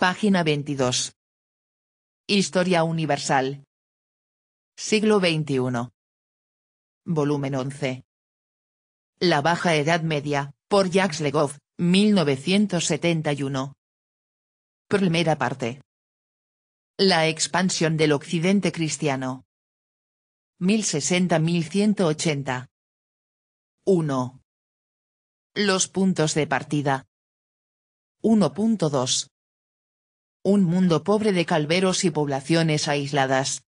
Página 22. Historia Universal. Siglo XXI. Volumen 11. La Baja Edad Media, por Jacques Legoff, 1971. Primera parte. La expansión del occidente cristiano. 1060-1180. 1. Los puntos de partida. 1.2 un mundo pobre de calveros y poblaciones aisladas.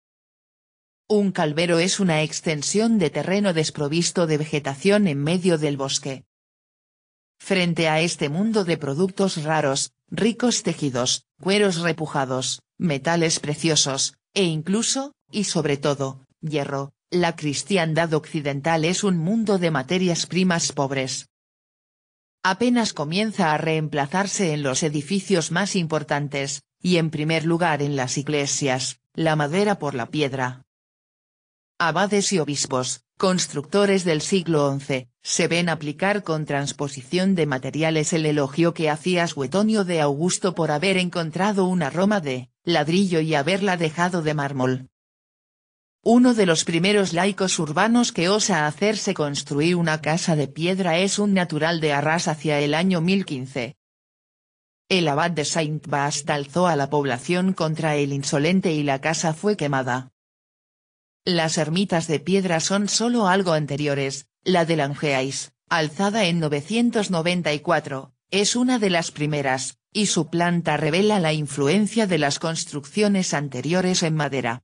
Un calvero es una extensión de terreno desprovisto de vegetación en medio del bosque. Frente a este mundo de productos raros, ricos tejidos, cueros repujados, metales preciosos, e incluso, y sobre todo, hierro, la cristiandad occidental es un mundo de materias primas pobres, apenas comienza a reemplazarse en los edificios más importantes, y en primer lugar en las iglesias, la madera por la piedra. Abades y obispos, constructores del siglo XI, se ven aplicar con transposición de materiales el elogio que hacía Suetonio de Augusto por haber encontrado una Roma de ladrillo y haberla dejado de mármol. Uno de los primeros laicos urbanos que osa hacerse construir una casa de piedra es un natural de Arras hacia el año 1015. El abad de Saint-Bast alzó a la población contra el insolente y la casa fue quemada. Las ermitas de piedra son solo algo anteriores, la de Langeais, alzada en 994, es una de las primeras, y su planta revela la influencia de las construcciones anteriores en madera.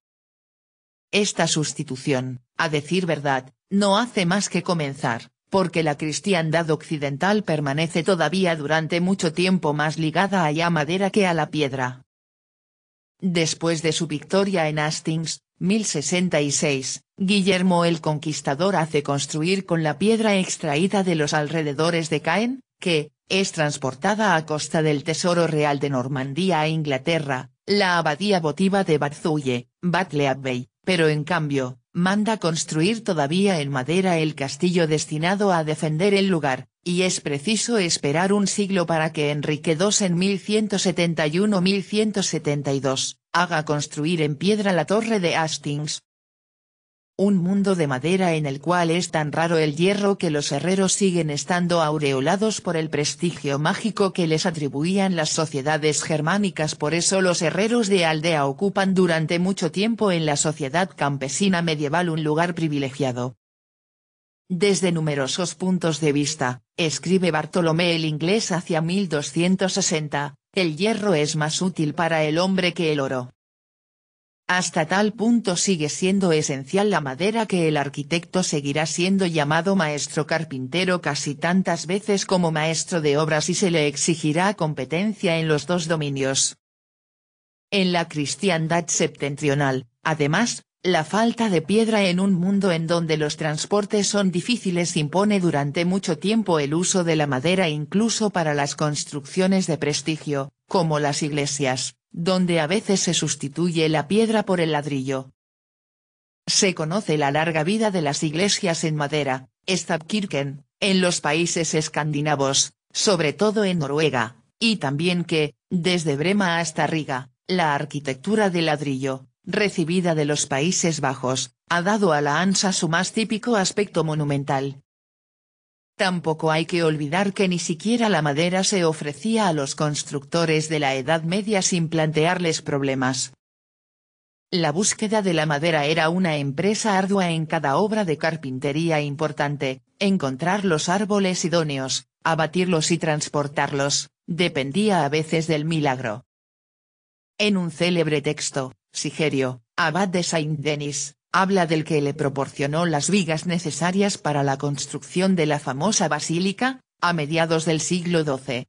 Esta sustitución, a decir verdad, no hace más que comenzar, porque la cristiandad occidental permanece todavía durante mucho tiempo más ligada a la madera que a la piedra. Después de su victoria en Hastings, 1066, Guillermo el Conquistador hace construir con la piedra extraída de los alrededores de Caen, que, es transportada a costa del Tesoro Real de Normandía a Inglaterra, la abadía votiva de Batzuye, Batley Abbey, pero en cambio, manda construir todavía en madera el castillo destinado a defender el lugar, y es preciso esperar un siglo para que Enrique II en 1171-1172, haga construir en piedra la torre de Hastings, un mundo de madera en el cual es tan raro el hierro que los herreros siguen estando aureolados por el prestigio mágico que les atribuían las sociedades germánicas por eso los herreros de aldea ocupan durante mucho tiempo en la sociedad campesina medieval un lugar privilegiado. Desde numerosos puntos de vista, escribe Bartolomé el inglés hacia 1260, el hierro es más útil para el hombre que el oro. Hasta tal punto sigue siendo esencial la madera que el arquitecto seguirá siendo llamado maestro carpintero casi tantas veces como maestro de obras y se le exigirá competencia en los dos dominios. En la cristiandad septentrional, además, la falta de piedra en un mundo en donde los transportes son difíciles impone durante mucho tiempo el uso de la madera incluso para las construcciones de prestigio, como las iglesias donde a veces se sustituye la piedra por el ladrillo. Se conoce la larga vida de las iglesias en madera, Stabkirken, en los países escandinavos, sobre todo en Noruega, y también que, desde Brema hasta Riga, la arquitectura de ladrillo, recibida de los Países Bajos, ha dado a la Ansa su más típico aspecto monumental, Tampoco hay que olvidar que ni siquiera la madera se ofrecía a los constructores de la Edad Media sin plantearles problemas. La búsqueda de la madera era una empresa ardua en cada obra de carpintería importante, encontrar los árboles idóneos, abatirlos y transportarlos, dependía a veces del milagro. En un célebre texto, Sigerio, abad de Saint-Denis, habla del que le proporcionó las vigas necesarias para la construcción de la famosa basílica, a mediados del siglo XII.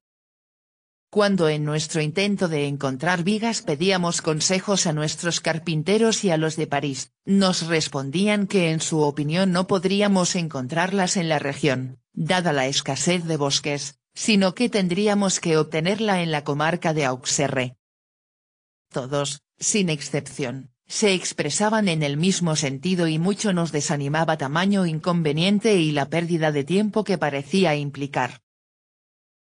Cuando en nuestro intento de encontrar vigas pedíamos consejos a nuestros carpinteros y a los de París, nos respondían que en su opinión no podríamos encontrarlas en la región, dada la escasez de bosques, sino que tendríamos que obtenerla en la comarca de Auxerre. Todos, sin excepción, se expresaban en el mismo sentido y mucho nos desanimaba tamaño inconveniente y la pérdida de tiempo que parecía implicar.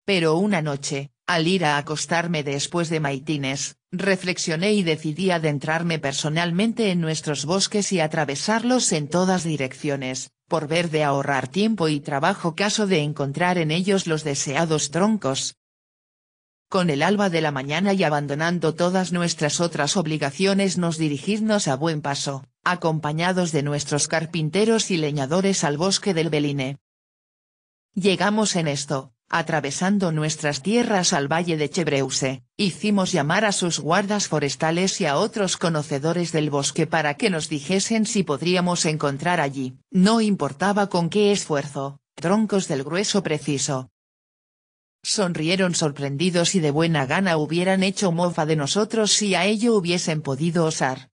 Pero una noche, al ir a acostarme después de Maitines, reflexioné y decidí adentrarme personalmente en nuestros bosques y atravesarlos en todas direcciones, por ver de ahorrar tiempo y trabajo caso de encontrar en ellos los deseados troncos, con el alba de la mañana y abandonando todas nuestras otras obligaciones nos dirigirnos a buen paso, acompañados de nuestros carpinteros y leñadores al bosque del Beline. Llegamos en esto, atravesando nuestras tierras al valle de Chebreuse, hicimos llamar a sus guardas forestales y a otros conocedores del bosque para que nos dijesen si podríamos encontrar allí, no importaba con qué esfuerzo, troncos del grueso preciso, sonrieron sorprendidos y de buena gana hubieran hecho mofa de nosotros si a ello hubiesen podido osar.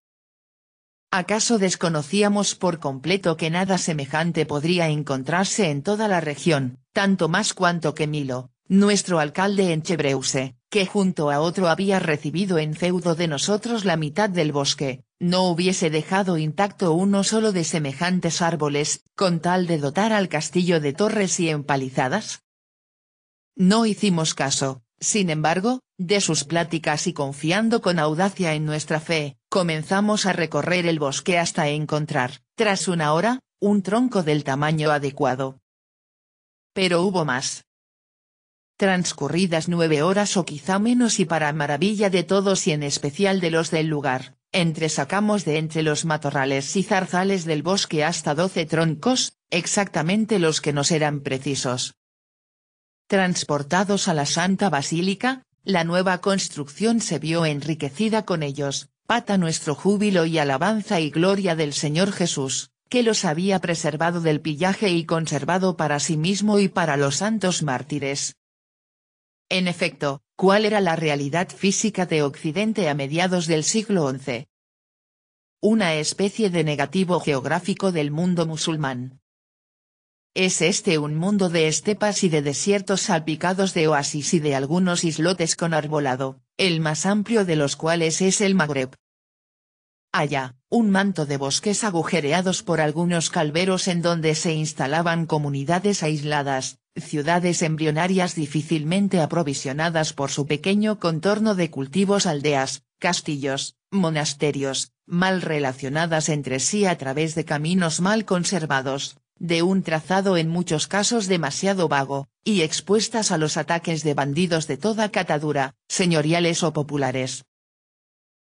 ¿Acaso desconocíamos por completo que nada semejante podría encontrarse en toda la región, tanto más cuanto que Milo, nuestro alcalde en Chebreuse, que junto a otro había recibido en feudo de nosotros la mitad del bosque, no hubiese dejado intacto uno solo de semejantes árboles, con tal de dotar al castillo de torres y empalizadas? No hicimos caso, sin embargo, de sus pláticas y confiando con audacia en nuestra fe, comenzamos a recorrer el bosque hasta encontrar, tras una hora, un tronco del tamaño adecuado. Pero hubo más. Transcurridas nueve horas o quizá menos y para maravilla de todos y en especial de los del lugar, entresacamos de entre los matorrales y zarzales del bosque hasta doce troncos, exactamente los que nos eran precisos, Transportados a la Santa Basílica, la nueva construcción se vio enriquecida con ellos, pata nuestro júbilo y alabanza y gloria del Señor Jesús, que los había preservado del pillaje y conservado para sí mismo y para los santos mártires. En efecto, ¿cuál era la realidad física de Occidente a mediados del siglo XI? Una especie de negativo geográfico del mundo musulmán, es este un mundo de estepas y de desiertos salpicados de oasis y de algunos islotes con arbolado, el más amplio de los cuales es el Magreb. Allá, un manto de bosques agujereados por algunos calveros en donde se instalaban comunidades aisladas, ciudades embrionarias difícilmente aprovisionadas por su pequeño contorno de cultivos aldeas, castillos, monasterios, mal relacionadas entre sí a través de caminos mal conservados, de un trazado en muchos casos demasiado vago, y expuestas a los ataques de bandidos de toda catadura, señoriales o populares.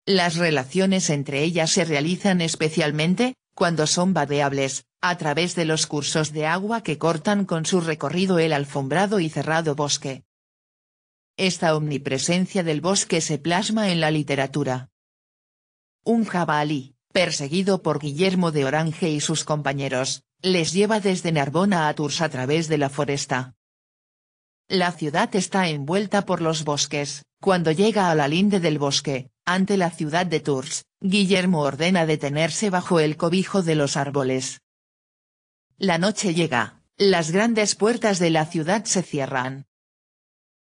Las relaciones entre ellas se realizan especialmente, cuando son badeables, a través de los cursos de agua que cortan con su recorrido el alfombrado y cerrado bosque. Esta omnipresencia del bosque se plasma en la literatura. Un jabalí, perseguido por Guillermo de Orange y sus compañeros, les lleva desde Narbona a Tours a través de la foresta. La ciudad está envuelta por los bosques, cuando llega a la linde del bosque, ante la ciudad de Tours, Guillermo ordena detenerse bajo el cobijo de los árboles. La noche llega, las grandes puertas de la ciudad se cierran.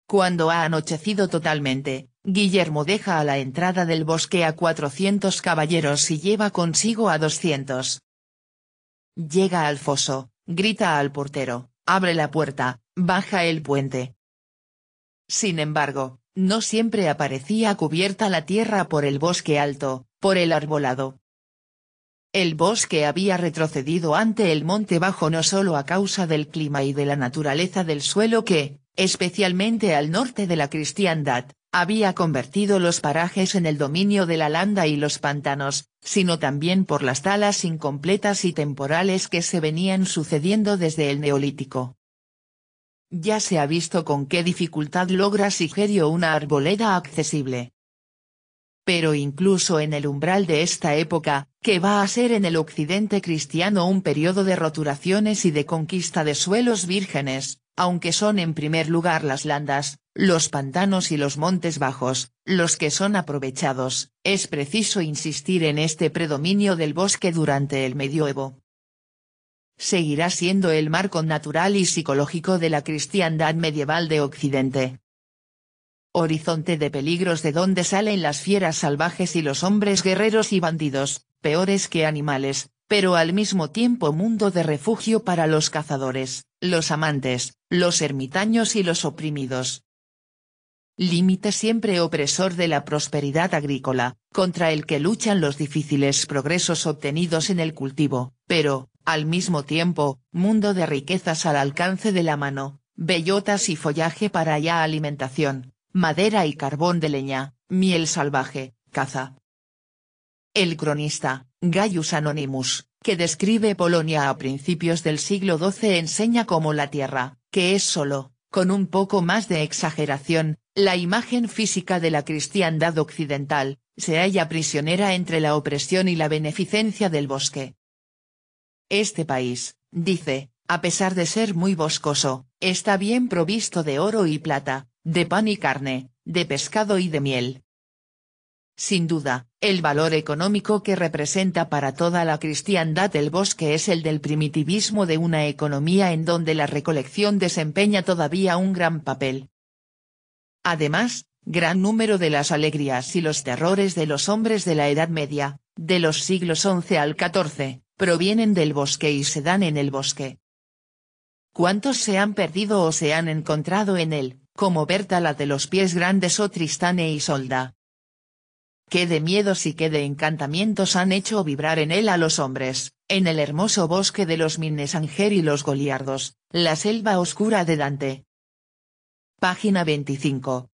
Cuando ha anochecido totalmente, Guillermo deja a la entrada del bosque a 400 caballeros y lleva consigo a 200, Llega al foso, grita al portero, abre la puerta, baja el puente. Sin embargo, no siempre aparecía cubierta la tierra por el bosque alto, por el arbolado. El bosque había retrocedido ante el monte bajo no solo a causa del clima y de la naturaleza del suelo que, especialmente al norte de la cristiandad, había convertido los parajes en el dominio de la landa y los pantanos, sino también por las talas incompletas y temporales que se venían sucediendo desde el Neolítico. Ya se ha visto con qué dificultad logra Sigerio una arboleda accesible. Pero incluso en el umbral de esta época, que va a ser en el occidente cristiano un periodo de roturaciones y de conquista de suelos vírgenes, aunque son en primer lugar las landas, los pantanos y los montes bajos, los que son aprovechados, es preciso insistir en este predominio del bosque durante el medioevo. Seguirá siendo el marco natural y psicológico de la cristiandad medieval de Occidente. Horizonte de peligros de donde salen las fieras salvajes y los hombres guerreros y bandidos, peores que animales, pero al mismo tiempo mundo de refugio para los cazadores, los amantes, los ermitaños y los oprimidos. Límite siempre opresor de la prosperidad agrícola, contra el que luchan los difíciles progresos obtenidos en el cultivo, pero, al mismo tiempo, mundo de riquezas al alcance de la mano, bellotas y follaje para ya alimentación, madera y carbón de leña, miel salvaje, caza, el cronista, Gaius Anonymous, que describe Polonia a principios del siglo XII enseña cómo la Tierra, que es solo, con un poco más de exageración, la imagen física de la cristiandad occidental, se halla prisionera entre la opresión y la beneficencia del bosque. Este país, dice, a pesar de ser muy boscoso, está bien provisto de oro y plata, de pan y carne, de pescado y de miel, sin duda, el valor económico que representa para toda la cristiandad el bosque es el del primitivismo de una economía en donde la recolección desempeña todavía un gran papel. Además, gran número de las alegrías y los terrores de los hombres de la Edad Media, de los siglos XI al XIV, provienen del bosque y se dan en el bosque. ¿Cuántos se han perdido o se han encontrado en él, como Berta la de los pies grandes o Tristane e Isolda? qué de miedos y qué de encantamientos han hecho vibrar en él a los hombres, en el hermoso bosque de los Minnesanger y los Goliardos, la selva oscura de Dante. Página 25.